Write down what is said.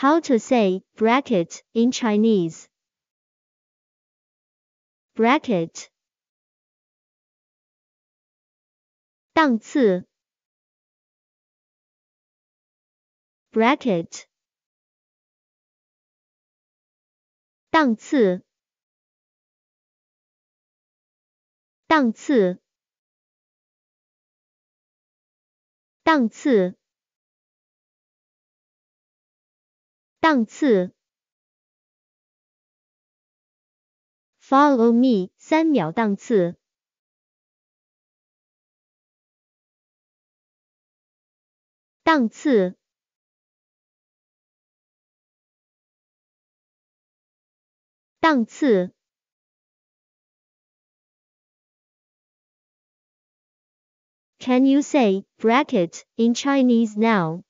How to say bracket in Chinese. Bracket. 档次 bracket 档次档次档次档次。Follow me，三秒档次。档次。档次。Can you say bracket in Chinese now?